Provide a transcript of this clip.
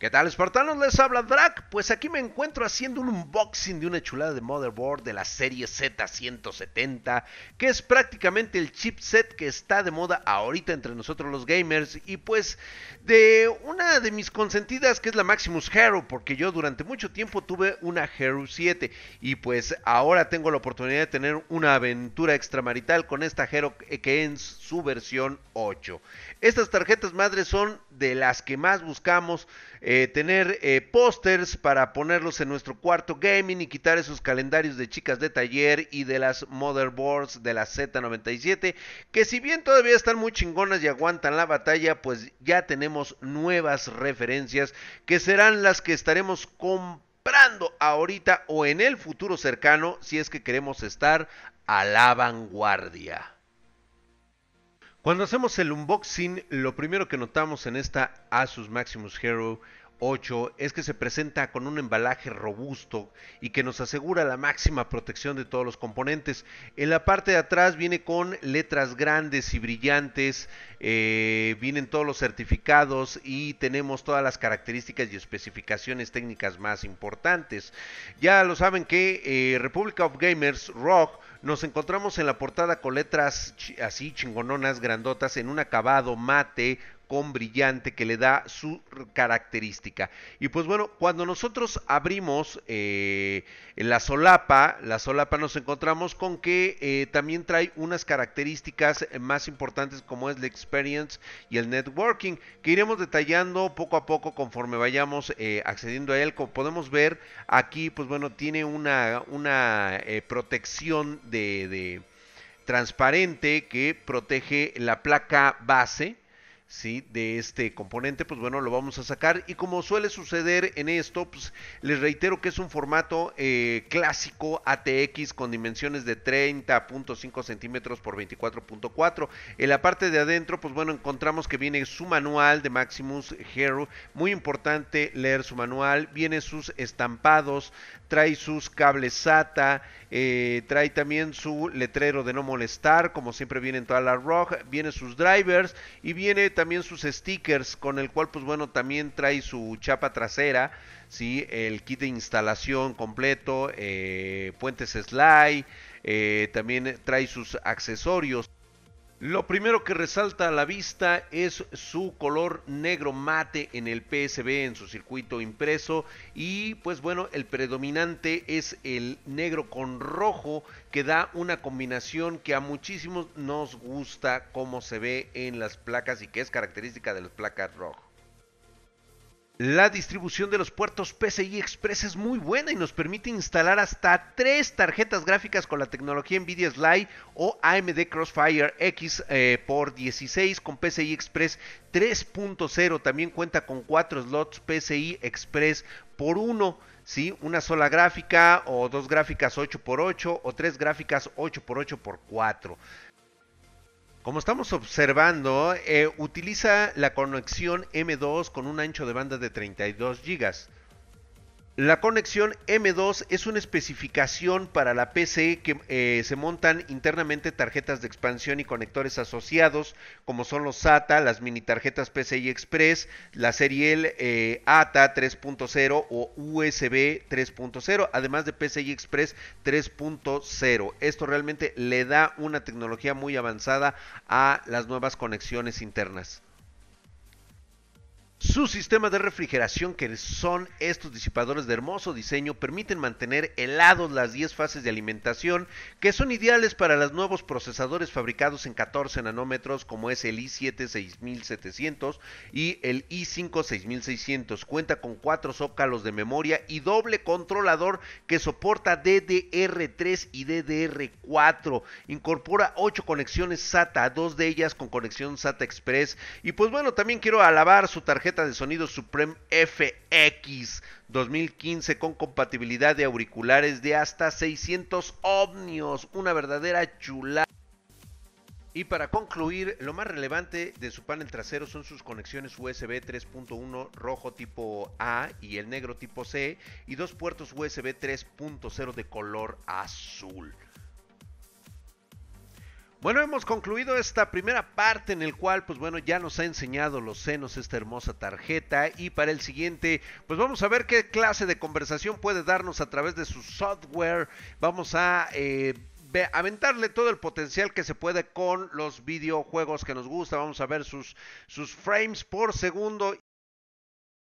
¿Qué tal, espartanos? Les habla Drac. Pues aquí me encuentro haciendo un unboxing de una chulada de motherboard de la serie Z170, que es prácticamente el chipset que está de moda ahorita entre nosotros los gamers. Y pues de una de mis consentidas, que es la Maximus Hero, porque yo durante mucho tiempo tuve una Hero 7. Y pues ahora tengo la oportunidad de tener una aventura extramarital con esta Hero eh, que es su versión 8. Estas tarjetas madres son de las que más buscamos eh, tener eh, pósters para ponerlos en nuestro cuarto gaming y quitar esos calendarios de chicas de taller y de las motherboards de la Z97 que si bien todavía están muy chingonas y aguantan la batalla pues ya tenemos nuevas referencias que serán las que estaremos comprando ahorita o en el futuro cercano si es que queremos estar a la vanguardia. Cuando hacemos el unboxing, lo primero que notamos en esta Asus Maximus Hero 8 es que se presenta con un embalaje robusto y que nos asegura la máxima protección de todos los componentes. En la parte de atrás viene con letras grandes y brillantes, eh, vienen todos los certificados y tenemos todas las características y especificaciones técnicas más importantes. Ya lo saben que Republic eh, Republic of Gamers Rock nos encontramos en la portada con letras así chingononas, grandotas, en un acabado mate brillante que le da su característica. Y pues bueno, cuando nosotros abrimos eh, la solapa, la solapa nos encontramos con que eh, también trae unas características más importantes como es la experience y el networking, que iremos detallando poco a poco conforme vayamos eh, accediendo a él. Como podemos ver aquí, pues bueno, tiene una, una protección de, de transparente que protege la placa base de este componente, pues bueno, lo vamos a sacar. Y como suele suceder en esto, pues, les reitero que es un formato eh, clásico ATX con dimensiones de 30.5 centímetros por 24.4. En la parte de adentro, pues bueno, encontramos que viene su manual de Maximus Hero. Muy importante leer su manual. Viene sus estampados, trae sus cables SATA, eh, trae también su letrero de no molestar, como siempre viene en toda la ROG, viene sus drivers y viene también también sus stickers, con el cual, pues bueno, también trae su chapa trasera, ¿sí? El kit de instalación completo, eh, puentes slide, eh, también trae sus accesorios. Lo primero que resalta a la vista es su color negro mate en el PSB, en su circuito impreso. Y pues bueno, el predominante es el negro con rojo, que da una combinación que a muchísimos nos gusta como se ve en las placas y que es característica de las placas rojo. La distribución de los puertos PCI Express es muy buena y nos permite instalar hasta tres tarjetas gráficas con la tecnología NVIDIA Sly o AMD Crossfire X eh, por 16 con PCI Express 3.0. También cuenta con cuatro slots PCI Express por uno. ¿sí? Una sola gráfica o dos gráficas 8x8 o tres gráficas 8x8x4. Como estamos observando, eh, utiliza la conexión M2 con un ancho de banda de 32 GB. La conexión M2 es una especificación para la PC que eh, se montan internamente tarjetas de expansión y conectores asociados, como son los SATA, las mini tarjetas PCI Express, la serie ATA eh, 3.0 o USB 3.0, además de PCI Express 3.0. Esto realmente le da una tecnología muy avanzada a las nuevas conexiones internas. Su sistema de refrigeración, que son estos disipadores de hermoso diseño, permiten mantener helados las 10 fases de alimentación, que son ideales para los nuevos procesadores fabricados en 14 nanómetros, como es el i7 6700 y el i5 6600. Cuenta con 4 zócalos de memoria y doble controlador que soporta DDR3 y DDR4. Incorpora 8 conexiones SATA, dos de ellas con conexión SATA Express. Y pues bueno, también quiero alabar su tarjeta de sonido Supreme FX 2015 con compatibilidad de auriculares de hasta 600 ohmios. Una verdadera chula Y para concluir, lo más relevante de su panel trasero son sus conexiones USB 3.1 rojo tipo A y el negro tipo C y dos puertos USB 3.0 de color azul. Bueno, hemos concluido esta primera parte en el cual, pues bueno, ya nos ha enseñado los senos esta hermosa tarjeta y para el siguiente, pues vamos a ver qué clase de conversación puede darnos a través de su software. Vamos a eh, aventarle todo el potencial que se puede con los videojuegos que nos gusta. Vamos a ver sus, sus frames por segundo